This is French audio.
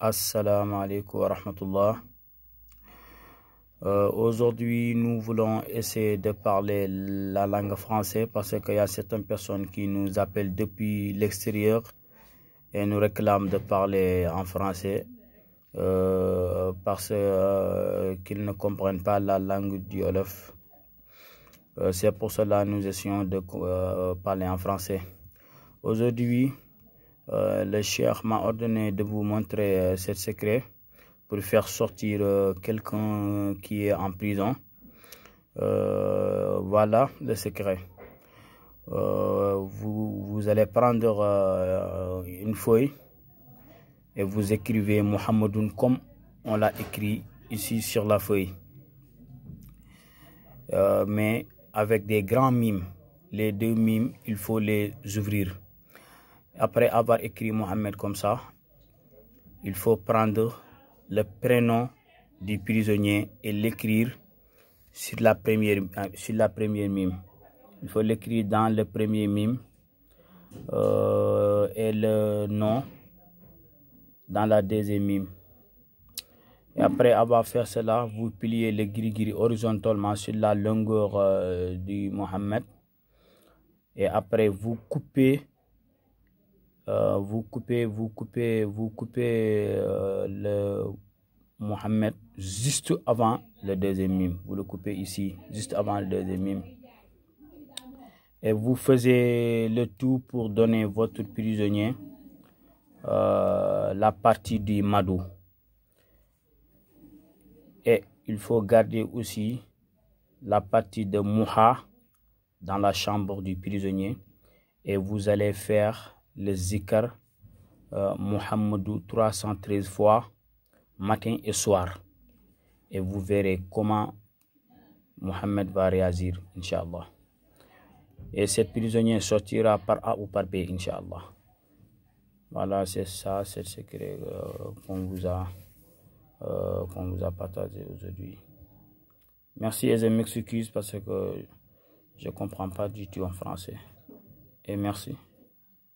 Assalamu wa rahmatullah. Euh, aujourd'hui, nous voulons essayer de parler la langue française parce qu'il y a certaines personnes qui nous appellent depuis l'extérieur et nous réclament de parler en français euh, parce euh, qu'ils ne comprennent pas la langue du Olaf. C'est pour cela que nous essayons de parler en français. Aujourd'hui, euh, le cheikh m'a ordonné de vous montrer euh, ce secret pour faire sortir euh, quelqu'un qui est en prison. voilà le secret. Vous, allez prendre une feuille et vous écrivez Mohamedoun comme on l'a écrit ici sur la feuille. mais avec des grands mimes. Les deux mimes, il faut les ouvrir. Après avoir écrit Mohamed comme ça, il faut prendre le prénom du prisonnier et l'écrire sur la première euh, la première mime. Il faut l'écrire dans le premier mime euh, et le nom dans la deuxième mime. Et après avoir fait cela, vous pliez le gris-gris horizontalement sur la longueur euh, du Mohamed Et après, vous coupez euh, vous coupez, vous coupez, vous coupez euh, le Mohamed juste avant le deuxième mime. Vous le coupez ici, juste avant le deuxième mime. Et vous faites le tout pour donner votre prisonnier euh, la partie du Madou. Et il faut garder aussi la partie de Mouha dans la chambre du prisonnier. Et vous allez faire le zikr euh, 313 fois matin et soir. Et vous verrez comment Mohamed va réagir, Inch'Allah. Et cette prisonnier sortira par A ou par B, Inch'Allah. Voilà, c'est ça, c'est le secret euh, qu'on vous a euh, qu'on vous a partagé aujourd'hui. Merci et je m'excuse parce que je ne comprends pas du tout en français. Et merci.